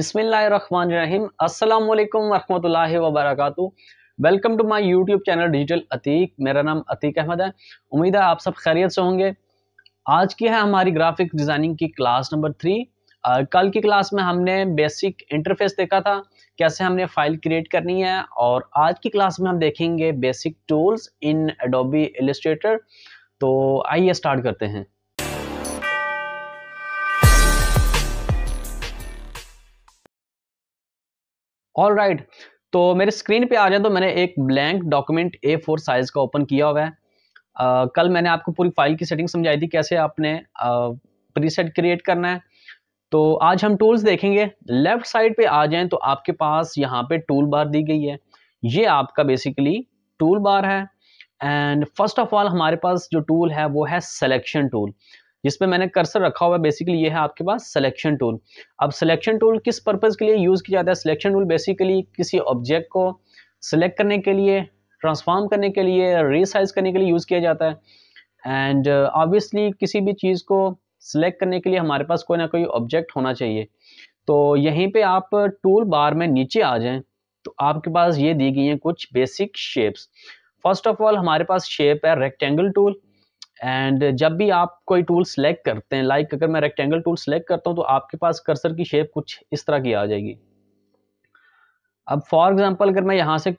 बिस्मिल्लाम अस्सलाम वालेकुम welcome to my YouTube channel digital Atiq मेरा नाम अतीक अहमद है उम्मीद है आप सब खैरियत से होंगे आज की है हमारी ग्राफिक डिज़ाइनिंग की क्लास नंबर थ्री आ, कल की क्लास में हमने बेसिक इंटरफेस देखा था कैसे हमने फाइल क्रिएट करनी है और आज की क्लास में हम देखेंगे basic tools in Adobe Illustrator तो आइए स्टार्ट करते हैं ऑल राइट तो मेरे स्क्रीन पे आ जाए तो मैंने एक blank document A four size का ओपन किया हुआ है आ, कल मैंने आपको पूरी फाइल की सेटिंग समझाई थी कैसे आपने प्रीसेट क्रिएट करना है तो आज हम टूल्स देखेंगे लेफ्ट साइड पे आ जाएं तो आपके पास यहाँ पे टूल बार दी गई है ये आपका बेसिकली टूल बार है एंड फर्स्ट ऑफ ऑल हमारे पास जो टूल है वो है सेलेक्शन टूल जिसपे मैंने कर्सर रखा हुआ है बेसिकली ये है आपके पास सिलेक्शन टूल अब सिलेक्शन टूल किस पर्पज़ के लिए यूज़ किया जाता है सिलेक्शन टूल बेसिकली किसी ऑब्जेक्ट को सिलेक्ट करने के लिए ट्रांसफॉर्म करने के लिए रिसाइज करने के लिए यूज़ किया जाता है एंड ऑब्वियसली uh, किसी भी चीज़ को सिलेक्ट करने के लिए हमारे पास कोई ना कोई ऑब्जेक्ट होना चाहिए तो यहीं पे आप टूल बार में नीचे आ जाएं तो आपके पास ये दी गई हैं कुछ basic shapes first of all हमारे पास शेप है रेक्टेंगल टूल एंड जब भी आप कोई टूल सेलेक्ट करते हैं लाइक like अगर मैं रेक्टेंगल टूल सेलेक्ट करता हूँ तो आपके पास कर्सर की शेप कुछ इस तरह की आ जाएगी अब फॉर एग्जांपल अगर मैं यहाँ से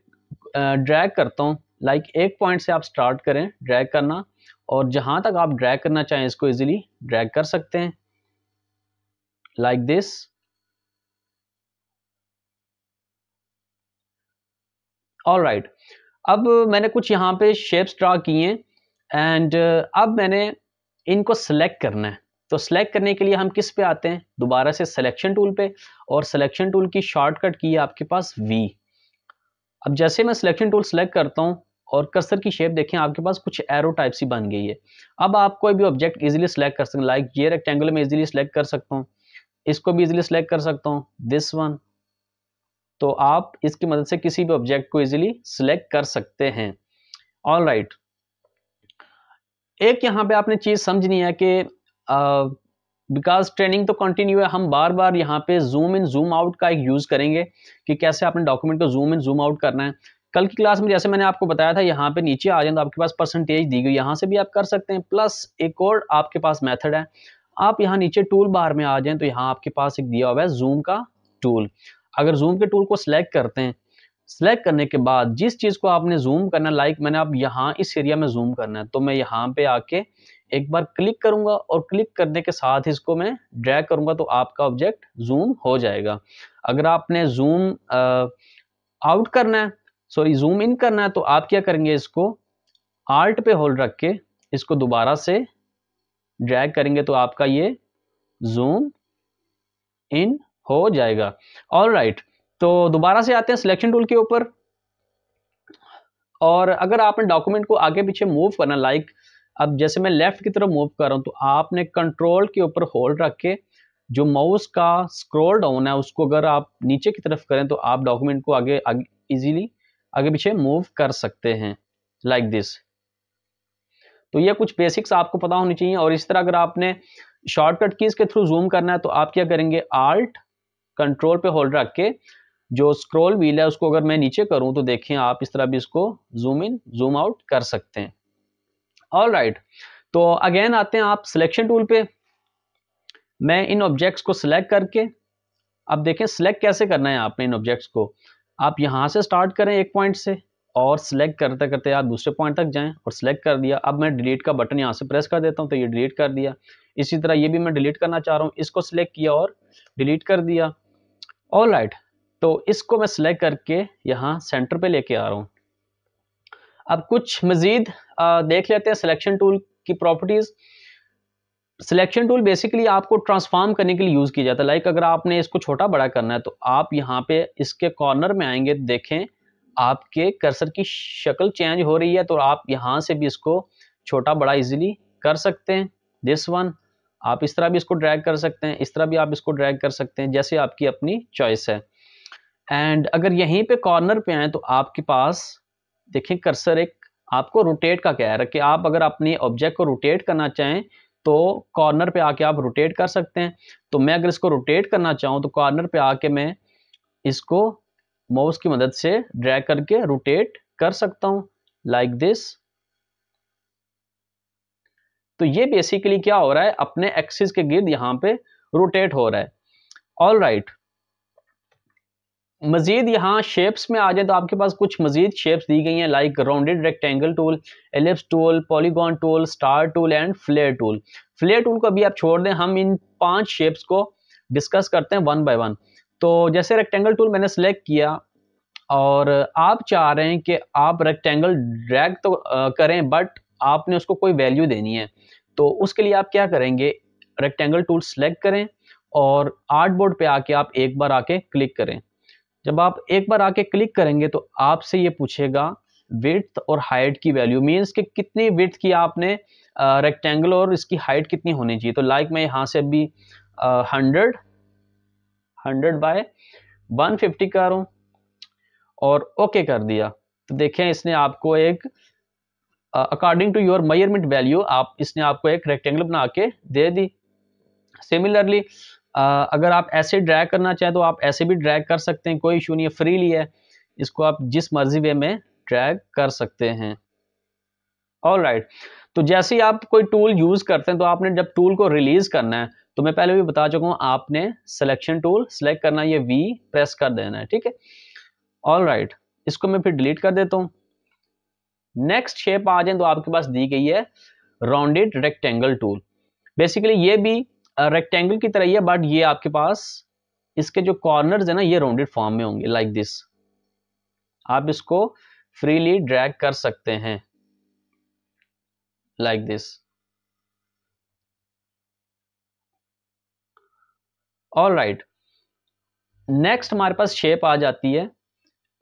ड्रैग करता हूँ लाइक like एक पॉइंट से आप स्टार्ट करें ड्रैग करना और जहां तक आप ड्रैग करना चाहें इसको इजीली ड्रैग कर सकते हैं like like this all right अब मैंने कुछ यहाँ पे शेप्स ड्रा किए हैं एंड uh, अब मैंने इनको सेलेक्ट करना है तो सेलेक्ट करने के लिए हम किस पे आते हैं दोबारा से सिलेक्शन टूल पे और सिलेक्शन टूल की शॉर्टकट की है आपके पास वी अब जैसे मैं सिलेक्शन टूल सेलेक्ट करता हूँ और कर्सर की शेप देखें आपके पास कुछ एरो टाइप सी बन गई है अब आप कोई भी ऑब्जेक्ट इजीली सेलेक्ट कर सकते हैं लाइक ये रेक्टेंगल में इजीली सेलेक्ट कर सकता हूँ इसको भी इजीली सेलेक्ट कर सकता हूँ दिस वन तो आप इसकी मदद से किसी भी ऑब्जेक्ट को इजीली सेलेक्ट कर सकते हैं ऑल राइट right. एक यहाँ पे आपने चीज़ समझनी है कि बिकॉज ट्रेनिंग तो कंटिन्यू है हम बार बार यहाँ पे जूम इन जूम आउट का एक यूज़ करेंगे कि कैसे आपने डॉक्यूमेंट को जूम इन जूम आउट करना है कल की क्लास में जैसे मैंने आपको बताया था यहाँ पे नीचे आ जाए तो आपके पास परसेंटेज दी गई यहाँ से भी आप कर सकते हैं प्लस एक और आपके पास मेथड है आप यहाँ नीचे टूल बार में आ जाएं तो यहाँ आपके पास एक दिया हुआ है जूम का टूल अगर जूम के टूल को सिलेक्ट करते हैं सेलेक्ट करने के बाद जिस चीज़ को आपने जूम करना लाइक मैंने आप यहाँ इस एरिया में जूम करना है तो मैं यहाँ पे आके एक बार क्लिक करूँगा और क्लिक करने के साथ इसको मैं ड्रैग करूँगा तो आपका ऑब्जेक्ट जूम हो जाएगा अगर आपने जूम आउट करना है सॉरी जूम इन करना है तो आप क्या करेंगे इसको आर्ट पे होल्ड रख के इसको दोबारा से ड्रैग करेंगे तो आपका ये जूम इन हो जाएगा ऑल राइट right. तो दोबारा से आते हैं सिलेक्शन टूल के ऊपर और अगर आपने डॉक्यूमेंट को आगे पीछे मूव करना लाइक अब जैसे मैं लेफ्ट की तरफ मूव कर रहा हूं तो आपने कंट्रोल के ऊपर होल्ड रख के जो माउस का स्क्रॉल डाउन है उसको अगर आप नीचे की तरफ करें तो आप डॉक्यूमेंट को आगे इजीली आगे पीछे मूव कर सकते हैं लाइक दिस तो ये कुछ बेसिक्स आपको पता होनी चाहिए और इस तरह अगर आपने शॉर्टकट कीज के थ्रू जूम करना है तो आप क्या करेंगे आल्ट कंट्रोल पे होल्ड रख के जो स्क्रोल व्हील है उसको अगर मैं नीचे करूं तो देखें आप इस तरह भी इसको जूम इन जूम आउट कर सकते हैं ऑल राइट right. तो अगेन आते हैं आप सिलेक्शन टूल पे मैं इन ऑब्जेक्ट्स को सिलेक्ट करके अब देखें सिलेक्ट कैसे करना है आपने इन ऑब्जेक्ट्स को आप यहां से स्टार्ट करें एक पॉइंट से और सिलेक्ट करते करते आप दूसरे पॉइंट तक जाएं और सिलेक्ट कर दिया अब मैं डिलीट का बटन यहां से प्रेस कर देता हूँ तो ये डिलीट कर दिया इसी तरह ये भी मैं डिलीट करना चाह रहा हूं इसको सिलेक्ट किया और डिलीट कर दिया ऑल राइट तो इसको मैं सिलेक्ट करके यहाँ सेंटर पे लेके आ रहा हूँ अब कुछ मज़ीद देख लेते हैं सिलेक्शन टूल की प्रॉपर्टीज़ सिलेक्शन टूल बेसिकली आपको ट्रांसफॉर्म करने के लिए यूज़ किया जाता है लाइक अगर आपने इसको छोटा बड़ा करना है तो आप यहाँ पे इसके कॉर्नर में आएंगे देखें आपके कर्सर की शक्ल चेंज हो रही है तो आप यहाँ से भी इसको छोटा बड़ा इजीली कर सकते हैं दिस वन आप इस तरह भी इसको ड्रैग कर सकते हैं इस तरह भी आप इसको ड्रैग कर सकते हैं जैसे आपकी अपनी चॉइस है एंड अगर यहीं पे कॉर्नर पे आए तो आपके पास देखें कर्सर एक आपको रोटेट का कह रहा है कि आप अगर अपने ऑब्जेक्ट को रोटेट करना चाहें तो कॉर्नर पे आके आप रोटेट कर सकते हैं तो मैं अगर इसको रोटेट करना चाहूँ तो कॉर्नर पे आके मैं इसको माउस की मदद से ड्रैग करके रोटेट कर सकता हूँ लाइक दिस तो ये बेसिकली क्या हो रहा है अपने एक्सिस के गिर्द यहाँ पे रोटेट हो रहा है ऑल राइट right. मज़ीद यहाँ शेप्स में आ जाए तो आपके पास कुछ मज़ीद शेप्स दी गई हैं like rounded rectangle tool ellipse tool polygon tool star tool and flare tool flare tool को अभी आप छोड़ दें हम इन पांच शेप्स को डिस्कस करते हैं वन बाय वन तो जैसे रेक्टेंगल टूल मैंने सेलेक्ट किया और आप चाह रहे हैं कि आप रेक्टेंगल ड्रैग तो करें बट आपने उसको कोई वैल्यू देनी है तो उसके लिए आप क्या करेंगे रेक्टेंगल टूल सेलेक्ट करें और आर्ट बोर्ड पर आके आप एक बार आके क्लिक करें जब आप एक बार आके क्लिक करेंगे तो आपसे ये पूछेगा विथ और हाइट की वैल्यू मीन्स कि कितनी विथ की आपने रेक्टेंगल और इसकी हाइट कितनी होनी चाहिए तो लाइक मैं यहाँ से अभी hundred hundred by one fifty कर रहा हूँ और ओके okay कर दिया तो देखें इसने आपको एक according to your measurement value आप इसने आपको एक रेक्टेंगल बना के दे दी सिमिलरली अगर आप ऐसे ड्रैग करना चाहें तो आप ऐसे भी ड्रैग कर सकते हैं कोई इशू नहीं है फ्रीली है इसको आप जिस मर्जी वे में ड्रैग कर सकते हैं ऑल राइट तो जैसे ही आप कोई टूल यूज़ करते हैं तो आपने जब टूल को रिलीज़ करना है तो मैं पहले भी बता चुका हूँ आपने सिलेक्शन टूल सेलेक्ट करना ये वी प्रेस कर देना है ठीक है ऑल राइट इसको मैं फिर डिलीट कर देता हूँ नेक्स्ट शेप आ जाए तो आपके पास दी गई है राउंडेड रेक्टेंगल टूल बेसिकली ये भी रेक्टेंगल की तरह ही है बट ये आपके पास इसके जो कॉर्नर्स है ना ये राउंडेड फॉर्म में होंगे लाइक दिस आप इसको फ्रीली ड्रैग कर सकते हैं like this all right next हमारे पास शेप आ जाती है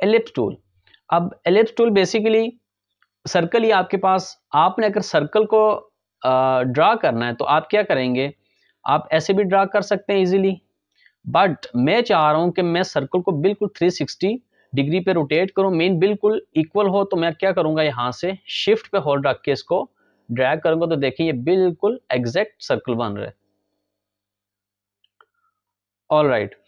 एलिप्स टूल अब एलिप्स टूल बेसिकली सर्कल ही आपके पास आपने अगर सर्कल को ड्रा करना है तो आप क्या करेंगे आप ऐसे भी ड्रा कर सकते हैं इजीली बट मैं चाह रहा हूं कि मैं सर्कल को बिल्कुल 360 डिग्री पे रोटेट करूं मेन बिल्कुल इक्वल हो तो मैं क्या करूंगा यहां से शिफ्ट पे होल्ड रख के इसको ड्रैग करूंगा तो देखिए ये बिल्कुल एग्जैक्ट सर्कल बन रहे ऑल राइट right.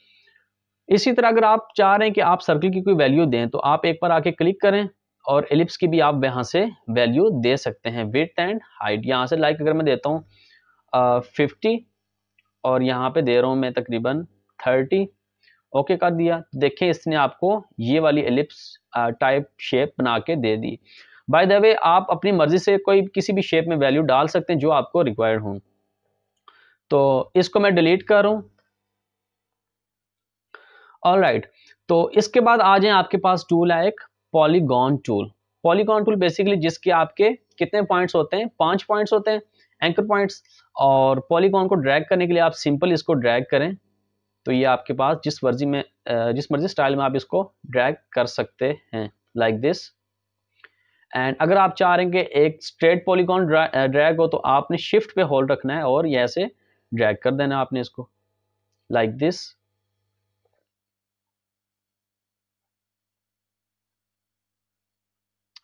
इसी तरह अगर आप चाह रहे हैं कि आप सर्कल की कोई वैल्यू दें तो आप एक बार आके क्लिक करें और एलिप्स की भी आप यहां से वैल्यू दे सकते हैं विथ एंड हाइट यहां से लाइक अगर मैं देता हूं फिफ्टी और यहाँ पे दे रहा हूँ मैं तकरीबन थर्टी ओके कर दिया देखें इसने आपको ये वाली एलिप्स टाइप शेप बना के दे दी बाय द वे आप अपनी मर्जी से कोई किसी भी शेप में वैल्यू डाल सकते हैं जो आपको रिक्वायर्ड हो तो इसको मैं डिलीट कर रहा हूँ ऑल राइट तो इसके बाद आ जाए आपके पास टूल है एक polygon tool polygon tool basically जिसके आपके कितने पॉइंट्स होते हैं पांच पॉइंट्स होते हैं एंकर पॉइंट्स और पॉलीकॉन को ड्रैग करने के लिए आप सिंपल इसको ड्रैग करें तो ये आपके पास जिस मर्जी में जिस मर्जी स्टाइल में आप इसको ड्रैग कर सकते हैं लाइक दिस एंड अगर आप चाह रहे हैं कि एक स्ट्रेट पॉलीकॉन ड्रैग हो तो आपने शिफ्ट पे होल्ड रखना है और यह से ड्रैग कर देना आपने इसको लाइक दिस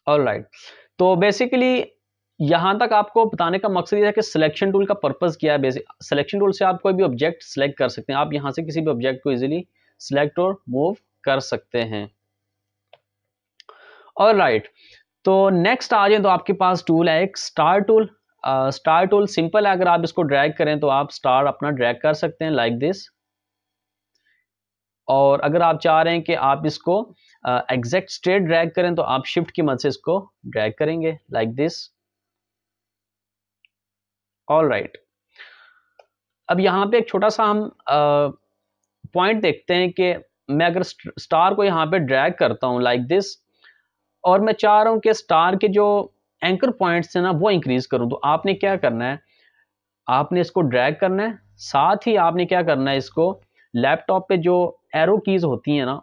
ऑल राइट तो बेसिकली यहां तक आपको बताने का मकसद यह है कि सिलेक्शन टूल का पर्पज़ क्या है बेसिक सिलेक्शन टूल से आप कोई भी ऑब्जेक्ट सेलेक्ट कर सकते हैं आप यहां से किसी भी ऑब्जेक्ट को इजिली सिलेक्ट और मूव कर सकते हैं और राइट तो नेक्स्ट आ जाए तो आपके पास टूल है एक star tool star tool simple है अगर आप इसको ड्रैग करें तो आप स्टार अपना ड्रैग कर सकते हैं लाइक like दिस और अगर आप चाह रहे हैं कि आप इसको एग्जैक्ट स्ट्रेट ड्रैग करें तो आप शिफ्ट की मदद से इसको ड्रैग करेंगे like like this all right अब यहाँ पे एक छोटा सा हम पॉइंट देखते हैं कि मैं अगर स्टार को यहाँ पे ड्रैग करता हूँ लाइक दिस और मैं चाह रहा हूँ कि स्टार के जो एंकर पॉइंट्स हैं ना वो इंक्रीज करूँ तो आपने क्या करना है आपने इसको ड्रैग करना है साथ ही आपने क्या करना है इसको लैपटॉप पे जो एरो कीज़ होती हैं ना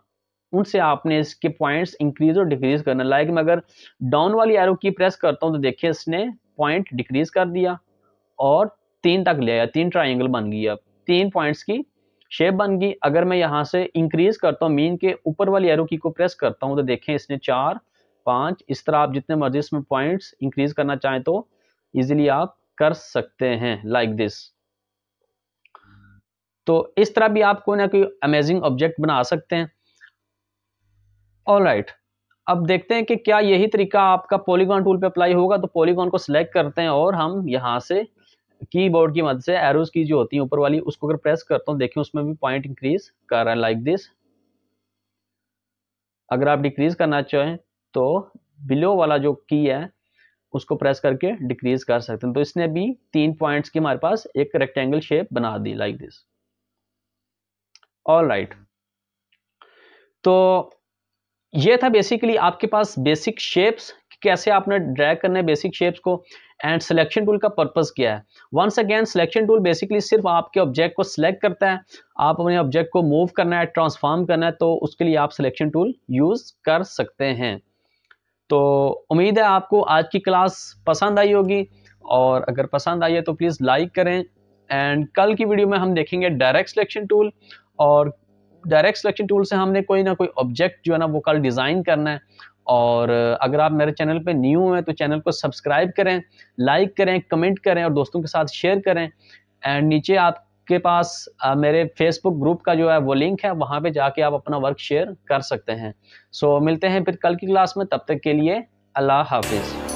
उनसे आपने इसके पॉइंट्स इंक्रीज और डिक्रीज करना लाइक मैं अगर डाउन वाली एरो की प्रेस करता हूँ तो देखिए इसने पॉइंट डिक्रीज कर दिया और तीन तक ले आया तीन ट्राइंगल बन गई अब तीन पॉइंट्स की शेप बन गई अगर मैं यहाँ से इंक्रीज करता हूँ मीन के ऊपर वाली एरो की को प्रेस करता हूँ तो देखें इसने चार पाँच इस तरह आप जितने मर्जी इसमें पॉइंट्स इंक्रीज करना चाहें तो इजीली आप कर सकते हैं लाइक like दिस तो इस तरह भी आप कोई ना कोई अमेजिंग ऑब्जेक्ट बना सकते हैं ऑल राइट अब देखते हैं कि क्या यही तरीका आपका पॉलीगॉन टूल पे अप्लाई होगा तो पॉलीगॉन को सिलेक्ट करते हैं और हम यहाँ से कीबोर्ड की मदद से एरोज की जो होती है ऊपर वाली उसको अगर प्रेस करता हूँ देखिए उसमें भी पॉइंट इंक्रीज कर रहा है लाइक दिस अगर आप डिक्रीज करना चाहें तो बिलो वाला जो की है उसको प्रेस करके डिक्रीज कर सकते हैं तो इसने भी तीन पॉइंट्स की हमारे पास एक रेक्टेंगल शेप बना दी लाइक दिस ऑल राइट तो ये था बेसिकली आपके पास बेसिक शेप्स कैसे आपने ड्रैग करने बेसिक शेप्स को एंड सिलेक्शन टूल का पर्पज़ क्या है once again selection tool basically सिर्फ आपके ऑब्जेक्ट को सिलेक्ट करता है आप अपने ऑब्जेक्ट को मूव करना है ट्रांसफॉर्म करना है तो उसके लिए आप सिलेक्शन टूल यूज़ कर सकते हैं तो उम्मीद है आपको आज की क्लास पसंद आई होगी और अगर पसंद आई है तो प्लीज़ लाइक करें एंड कल की वीडियो में हम देखेंगे डायरेक्ट सिलेक्शन टूल और डायरेक्ट सिलेक्शन टूल से हमने कोई ना कोई ऑब्जेक्ट जो है ना वो कल डिज़ाइन करना है और अगर आप मेरे चैनल पे न्यू हैं तो चैनल को सब्सक्राइब करें लाइक करें कमेंट करें और दोस्तों के साथ शेयर करें एंड नीचे आपके पास मेरे फेसबुक ग्रुप का जो है वो लिंक है वहाँ पे जाके आप अपना वर्क शेयर कर सकते हैं सो so, मिलते हैं फिर कल की क्लास में तब तक के लिए अल्लाह हाफिज़